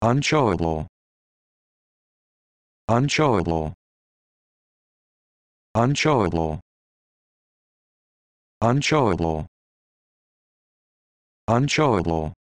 Unshowable. Unshowable. Unshowable. Unshowable. Unshowable.